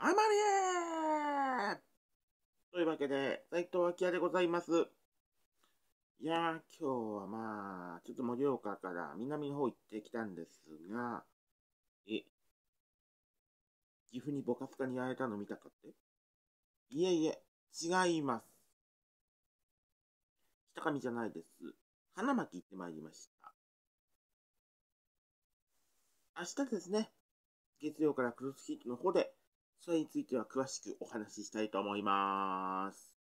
アマリエというわけで、斉藤明也でございます。いやー、今日はまあ、ちょっと盛岡から南の方行ってきたんですが、え、岐阜にボカスカにやられたの見たかっていえいえ、違います。北上じゃないです。花巻行ってまいりました。明日ですね、月曜からクロスヒットの方で、それについては詳しくお話ししたいと思います。